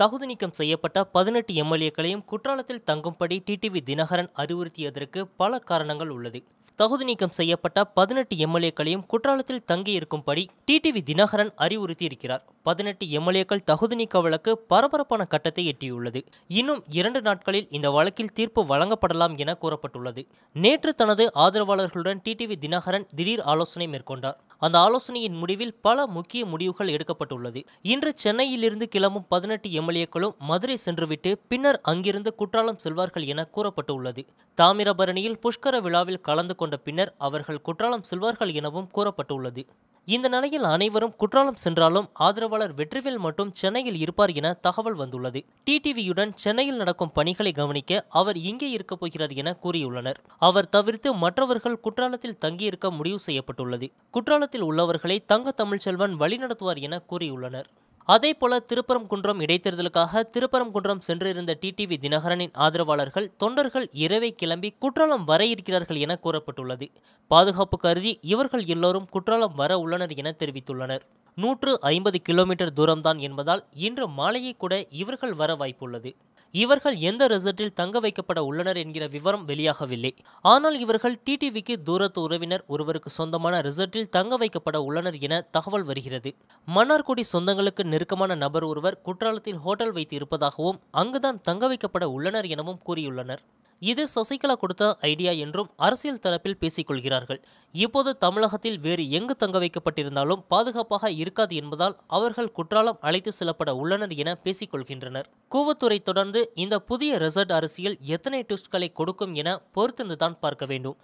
தகுதி நீக்கம் செய்யப்பட்ட பதினெட்டு எம்எல்ஏக்களையும் குற்றாலத்தில் தங்கும்படி டிடிவி தினகரன் அறிவுறுத்தியதற்கு பல காரணங்கள் உள்ளது தகுதி நீக்கம் செய்யப்பட்ட பதினெட்டு எம்எல்ஏக்களையும் குற்றாலத்தில் தங்கியிருக்கும்படி டிடிவி தினகரன் அறிவுறுத்தி இருக்கிறார் பதினெட்டு எம்எல்ஏக்கள் தகுதி நீக்க வழக்கு பரபரப்பான கட்டத்தை எட்டியுள்ளது இன்னும் இரண்டு நாட்களில் இந்த வழக்கில் தீர்ப்பு வழங்கப்படலாம் என கூறப்பட்டுள்ளது நேற்று தனது ஆதரவாளர்களுடன் டிடிவி தினகரன் திடீர் ஆலோசனை மேற்கொண்டார் அந்த ஆலோசனையின் முடிவில் பல முக்கிய முடிவுகள் எடுக்கப்பட்டுள்ளது இன்று சென்னையிலிருந்து கிளம்பும் பதினெட்டு எம்எல்ஏக்களும் மதுரை சென்றுவிட்டு பின்னர் அங்கிருந்து குற்றாலம் செல்வார்கள் என கூறப்பட்டுள்ளது தாமிரபரணியில் புஷ்கர விழாவில் கலந்து கொண்ட பின்னர் அவர்கள் குற்றாலம் செல்வார்கள் எனவும் கூறப்பட்டுள்ளது இந்த நிலையில் அனைவரும் குற்றாலம் சென்றாலும் ஆதரவாளர் வெற்றிவேல் மட்டும் சென்னையில் இருப்பார் என தகவல் வந்துள்ளது டிடிவியுடன் சென்னையில் நடக்கும் பணிகளை கவனிக்க அவர் இங்கே இருக்கப் போகிறார் என கூறியுள்ளனர் அவர் தவிர்த்து மற்றவர்கள் குற்றாலத்தில் தங்கியிருக்க முடிவு செய்யப்பட்டுள்ளது குற்றாலத்தில் உள்ளவர்களை தங்க தமிழ்ச்செல்வன் வழிநடத்துவார் என கூறியுள்ளனர் அதே போல திருப்பரங்குன்றம் இடைத்தேர்தலுக்காக திருப்பரங்குன்றம் சென்றிருந்த டிடிவி தினகரனின் ஆதரவாளர்கள் தொண்டர்கள் இரவை கிளம்பி குற்றாலம் வர இருக்கிறார்கள் என கூறப்பட்டுள்ளது பாதுகாப்பு கருதி இவர்கள் எல்லோரும் குற்றாலம் வர உள்ளனர் என தெரிவித்துள்ளனர் நூற்று ஐம்பது கிலோமீட்டர் தூரம்தான் என்பதால் இன்று மாலையை கூட இவர்கள் வர வாய்ப்புள்ளது இவர்கள் எந்த ரிசர்ட்டில் தங்க வைக்கப்பட உள்ளனர் என்கிற விவரம் வெளியாகவில்லை ஆனால் இவர்கள் டிடிவிக்கு தூரத்து உறவினர் ஒருவருக்கு சொந்தமான ரிசர்ட்டில் தங்க வைக்கப்பட உள்ளனர் என தகவல் வருகிறது மன்னார்குடி சொந்தங்களுக்கு நெருக்கமான நபர் ஒருவர் குற்றாலத்தில் ஹோட்டல் வைத்து இருப்பதாகவும் அங்குதான் தங்க வைக்கப்பட உள்ளனர் எனவும் கூறியுள்ளனர் இது சசிகலா கொடுத்த ஐடியா என்றும் அரசியல் தரப்பில் பேசிக்கொள்கிறார்கள் இப்போது தமிழகத்தில் வேறு எங்கு தங்க வைக்கப்பட்டிருந்தாலும் பாதுகாப்பாக இருக்காது என்பதால் அவர்கள் குற்றாலம் அழைத்து செல்லப்பட உள்ளனர் என பேசிக்கொள்கின்றனர் கூவத்துறை தொடர்ந்து இந்த புதிய ரெசர்ட் அரசியல் எத்தனை ட்விஸ்ட்களை கொடுக்கும் என பொறுத்திருந்துதான் பார்க்க வேண்டும்